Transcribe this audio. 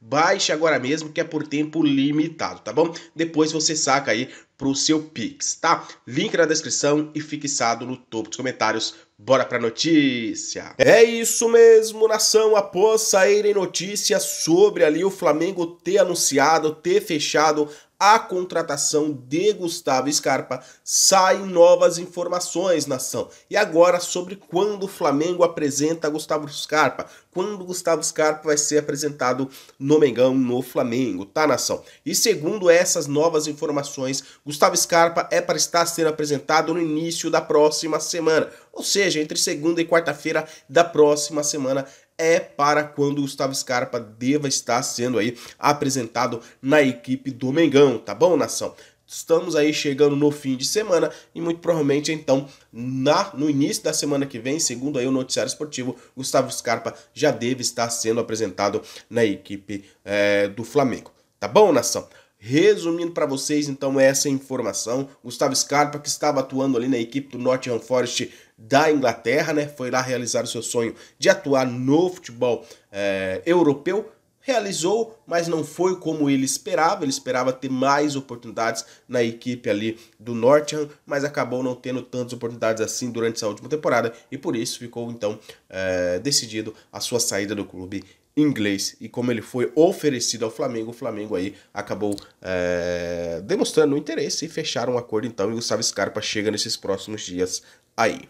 Baixe agora mesmo que é por tempo limitado, tá bom? Depois você saca aí pro seu Pix, tá? Link na descrição e fixado no topo dos comentários. Bora pra notícia! É isso mesmo, nação! Após saírem notícias sobre ali o Flamengo ter anunciado, ter fechado a contratação de Gustavo Scarpa, saem novas informações, nação. E agora sobre quando o Flamengo apresenta Gustavo Scarpa, quando Gustavo Scarpa vai ser apresentado no Mengão, no Flamengo, tá, nação? E segundo essas novas informações, Gustavo Scarpa é para estar sendo apresentado no início da próxima semana, ou seja, entre segunda e quarta-feira da próxima semana é para quando o Gustavo Scarpa deva estar sendo aí apresentado na equipe do Mengão, tá bom, nação? Estamos aí chegando no fim de semana e muito provavelmente então na no início da semana que vem, segundo aí o noticiário esportivo, Gustavo Scarpa já deve estar sendo apresentado na equipe é, do Flamengo. Tá bom, nação? Resumindo para vocês, então, essa é informação. Gustavo Scarpa, que estava atuando ali na equipe do Nottingham Forest da Inglaterra, né? Foi lá realizar o seu sonho de atuar no futebol é, europeu. Realizou, mas não foi como ele esperava. Ele esperava ter mais oportunidades na equipe ali do Nottingham, mas acabou não tendo tantas oportunidades assim durante essa última temporada e por isso ficou então é, decidido a sua saída do clube inglês e como ele foi oferecido ao Flamengo, o Flamengo aí acabou é, demonstrando interesse e fecharam um acordo então e o Gustavo Scarpa chega nesses próximos dias aí.